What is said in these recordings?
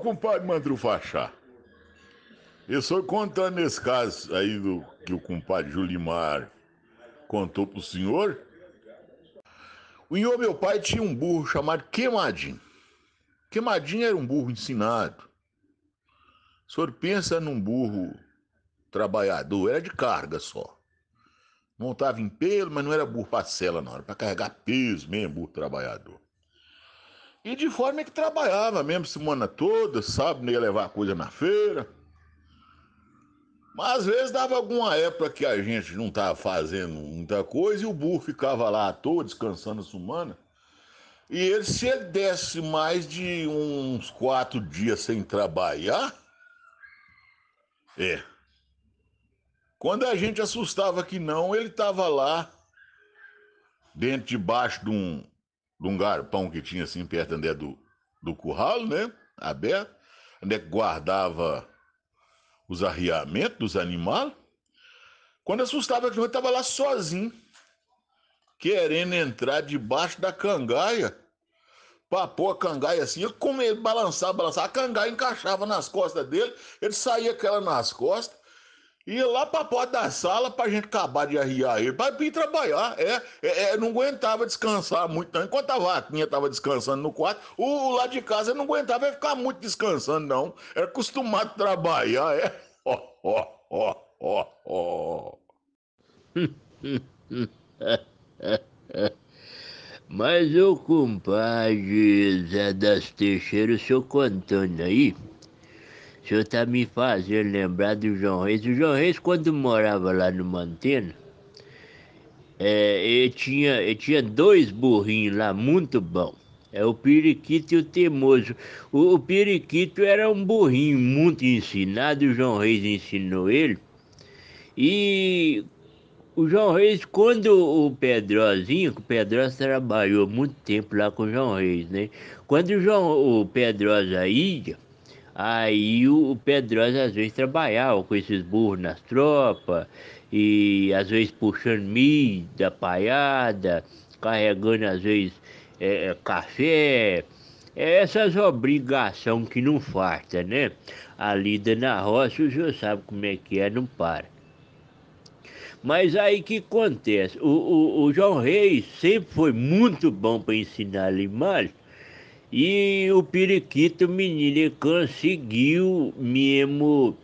compadre Mandrufachá. Eu sou contando esse caso aí do que o compadre Julimar contou pro senhor. O senhor, meu pai, tinha um burro chamado Queimadinho. Queimadinho era um burro ensinado. O senhor pensa num burro trabalhador, era de carga só. Montava em pelo, mas não era burro parcela, não. hora, para carregar peso mesmo, burro trabalhador. E de forma que trabalhava mesmo semana toda, sabe não ia levar coisa na feira. Mas às vezes dava alguma época que a gente não estava fazendo muita coisa e o burro ficava lá à toa, descansando a semana. E ele, se ele desse mais de uns quatro dias sem trabalhar, é. Quando a gente assustava que não, ele estava lá, dentro debaixo de um, de um garpão que tinha assim perto né, do, do curral, né? Aberto, onde é que guardava os arriamentos dos animais. Quando assustava que eu estava lá sozinho, querendo entrar debaixo da cangaia. Papou a cangaia assim, eu como ele balançava, balançava, a cangaia encaixava nas costas dele, ele saía aquela nas costas, Ia lá a porta da sala a gente acabar de arriar ele, para ir trabalhar. É, é, é, não aguentava descansar muito, não. Enquanto a vaquinha tava descansando no quarto, o, lá de casa não aguentava ficar muito descansando, não. Era acostumado a trabalhar, é. Ó, ó, ó, ó, ó. Mas o compadre Zé das Teixeira, o senhor contando aí senhor está me fazendo lembrar do João Reis. O João Reis, quando morava lá no Mantena, é, ele, tinha, ele tinha dois burrinhos lá, muito bom. É o periquito e o teimoso. O, o periquito era um burrinho muito ensinado, o João Reis ensinou ele. E o João Reis, quando o Pedrozinho, que o Pedrozinho trabalhou muito tempo lá com o João Reis, né? Quando o, João, o Pedrosa ia, Aí o Pedrosa às vezes trabalhava com esses burros nas tropas, e às vezes puxando milho paiada, carregando às vezes é, é café. É essas obrigações que não farta né? A lida na roça, o senhor sabe como é que é, não para. Mas aí que acontece? O, o, o João Reis sempre foi muito bom para ensinar animais, e o periquito menino conseguiu mesmo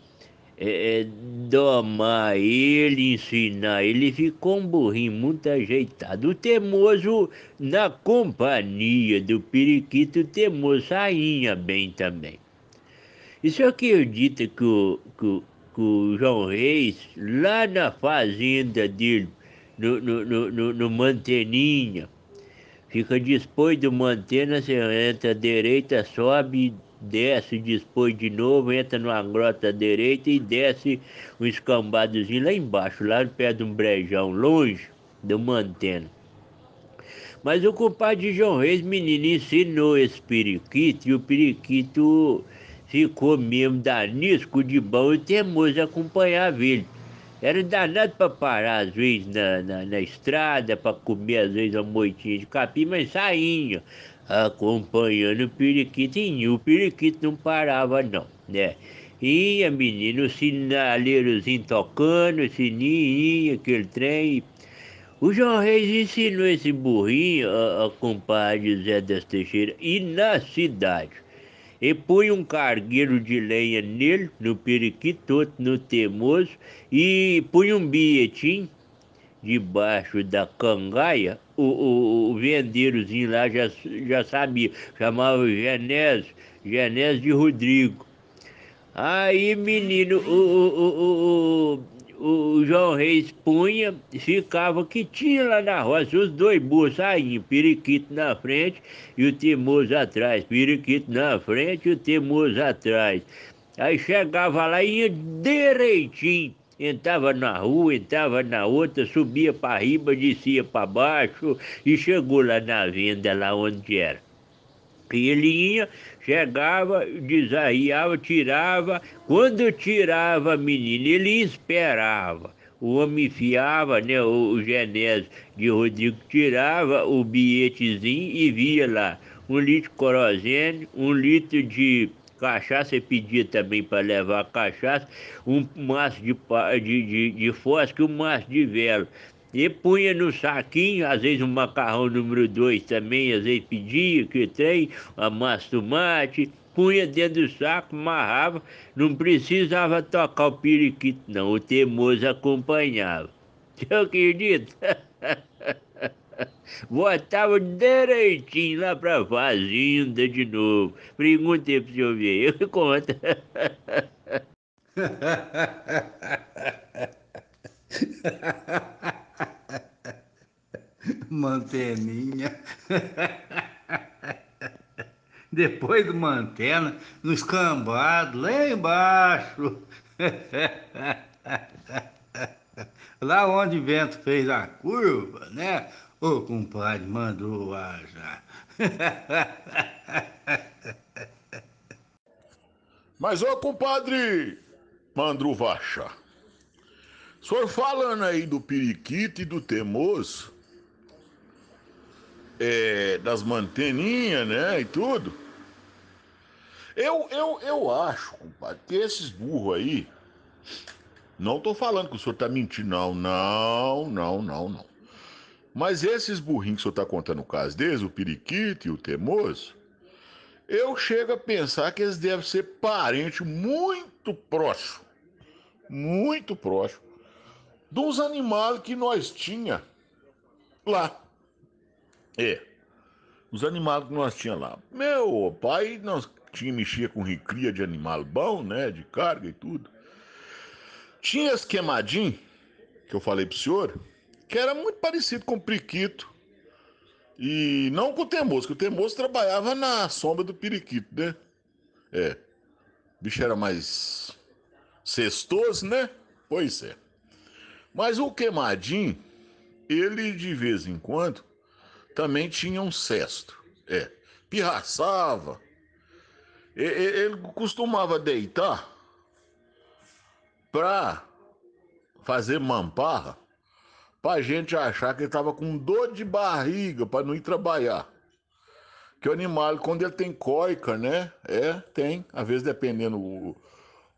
é, é, domar ele, ensinar ele, ficou um burrinho muito ajeitado. O temoso, na companhia do periquito, o temoso rainha bem também. Isso é que eu dito que o, que, que o João Reis, lá na fazenda dele, no, no, no, no, no Manteninha, Fica depois do mantena, você entra direita, sobe, desce, depois de novo, entra numa grota direita e desce um escambadozinho lá embaixo, lá perto de um brejão, longe do mantena. Mas o compadre João Reis, menino, ensinou esse periquito e o periquito ficou mesmo danisco de bom e acompanhar a ele. Era danado para parar, às vezes, na, na, na estrada, para comer, às vezes, uma moitinha de capim, mas sainho, acompanhando o periquito, e o periquito não parava, não, né? Ia, menino, o sinaleirozinho tocando, o sininho, ia, aquele trem. O João Reis ensinou esse burrinho a, a compadre Zé das Teixeira, e na cidade e põe um cargueiro de lenha nele, no periquito, no temoso, e põe um bilhetinho debaixo da cangaia, o, o, o vendeirozinho lá já, já sabia, chamava Genésio, Genésio de Rodrigo. Aí, menino, o, o, o, o o João Reis punha, ficava que tinha lá na roça, os dois burros saindo, periquito na frente e o teimoso atrás, periquito na frente e o teimoso atrás. Aí chegava lá e ia direitinho, entrava na rua, entrava na outra, subia para riba, descia para baixo e chegou lá na venda, lá onde era ele ia, chegava, desarriava, tirava. Quando tirava a menina, ele esperava. O homem enfiava, né, o, genésio de Rodrigo tirava o bilhetezinho e via lá um litro de corozene, um litro de cachaça, e pedia também para levar cachaça, um maço de, de, de, de fósforo e um maço de vela. E punha no saquinho, às vezes um macarrão número dois também, às vezes pedia que tem, amassa tomate, punha dentro do saco, amarrava, não precisava tocar o periquito, não, o teimoso acompanhava. Eu acredito. Botava direitinho lá pra fazenda de novo. Perguntei pro senhor ver, eu conta. anteninha. Depois de uma antena, no escambado, lá embaixo. Lá onde o vento fez a curva, né? O compadre mandou já. Mas ô compadre Mandruvacha, o senhor falando aí do periquito e do temoso, é, das manteninhas, né? E tudo. Eu, eu, eu acho, compadre, que esses burros aí. Não tô falando que o senhor tá mentindo, não, não, não, não, não. Mas esses burrinhos que o senhor tá contando o caso deles, o periquito e o temoso, eu chego a pensar que eles devem ser parente muito próximo, muito próximo, dos animais que nós tinha lá é. Os animais que nós tínhamos lá. Meu pai, nós tinha mexia com recria de animal bom, né? De carga e tudo. Tinha esse queimadinho, que eu falei pro senhor, que era muito parecido com o periquito. E não com o temoso, que o temoso trabalhava na sombra do periquito, né? É. O bicho era mais cestoso, né? Pois é. Mas o queimadinho, ele de vez em quando também tinha um cesto. É, pirraçava. Ele costumava deitar para fazer mamparra para gente achar que ele estava com dor de barriga para não ir trabalhar. Que o animal, quando ele tem coica, né? É, tem. Às vezes, dependendo o,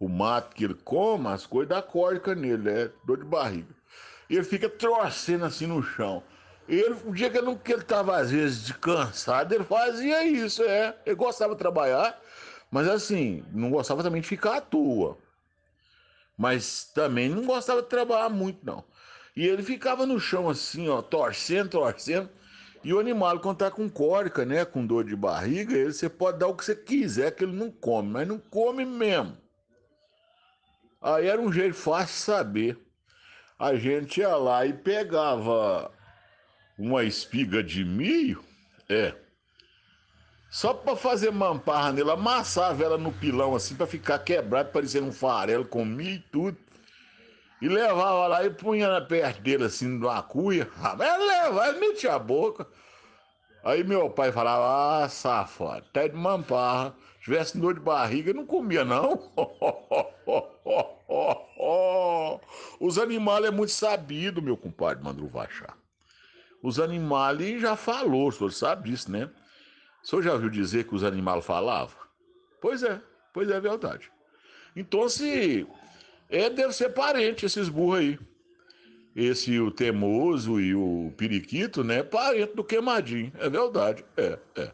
o mato que ele coma, as coisas dá cóica nele, é dor de barriga. E ele fica torcendo assim no chão. Ele, o dia que ele, não, que tava, às vezes, cansado, ele fazia isso, é. Ele gostava de trabalhar, mas assim, não gostava também de ficar à toa. Mas também não gostava de trabalhar muito, não. E ele ficava no chão assim, ó, torcendo, torcendo. E o animal, quando tá com cólica, né, com dor de barriga, ele, você pode dar o que você quiser, que ele não come, mas não come mesmo. Aí era um jeito fácil saber. A gente ia lá e pegava uma espiga de milho, é. Só para fazer mamparra nela, amassava ela no pilão assim para ficar quebrado, parecendo um farelo com milho e tudo. E levava lá e punha na perto dele assim, numa cuia. Ela levava, metia a boca. Aí meu pai falava, ah, safado, tá de mamparra. Tivesse dor de barriga, não comia, não. Os animais é muito sabido, meu compadre Mandruvachá. Os animais já falou, o senhor sabe disso, né? O senhor já ouviu dizer que os animais falavam? Pois é, pois é verdade. Então, se é, deve ser parente esses burros aí. Esse o temoso e o periquito, né? Parente do queimadinho, é verdade, é, é.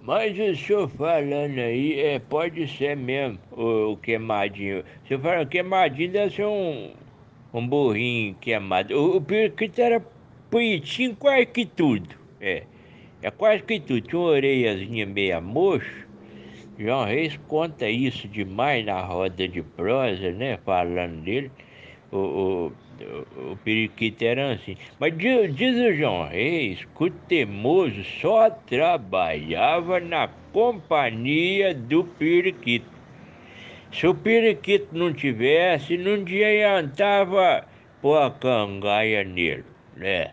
Mas o senhor falando aí, é, pode ser mesmo o, o queimadinho. O senhor falando queimadinho deve ser um, um burrinho queimado. O, o periquito era Bonitinho quase que tudo. É. É quase que tudo. Tinha uma orelhazinha meia mocho. João Reis conta isso demais na roda de prosa, né? Falando dele. O, o, o, o periquito era assim. Mas diz, diz o João Reis que o temoso só trabalhava na companhia do periquito. Se o periquito não tivesse, não adiantava pôr a cangaia nele, né?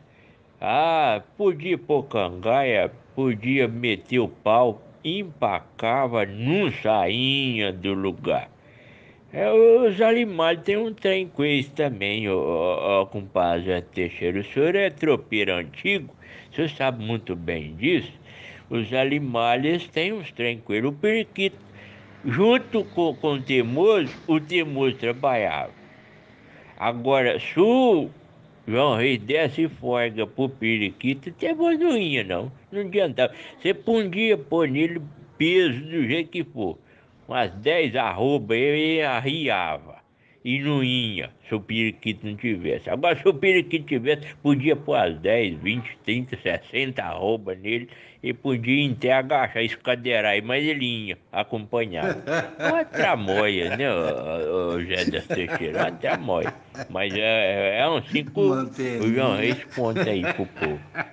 Ah, podia pôr cangaia, podia meter o pau, empacava, não saía do lugar. É, os animais têm um trem com isso também, ó, ó, ó compadre Teixeira. O senhor é tropeiro antigo, o senhor sabe muito bem disso. Os animais têm uns trem com ele. O periquito, junto com, com o teimoso, o teimoso trabalhava. Agora, se João Reis desce e forga pro periquito, até bozoinha não, não adiantava. Você podia pôr nele peso do jeito que for, umas 10 arroba, ele arriava e não ia se o periquito não tivesse. Agora, se o periquito tivesse, podia pôr as 10, 20, 30, 60 arroba nele e podia até agachar, escadeirar aí, mas ele ia acompanhar. Uma tramóia, né, o, Zé das Teixeira? Uma tramóia. Mas é, é um cinco. Mantém. João, esse ponto aí pro povo.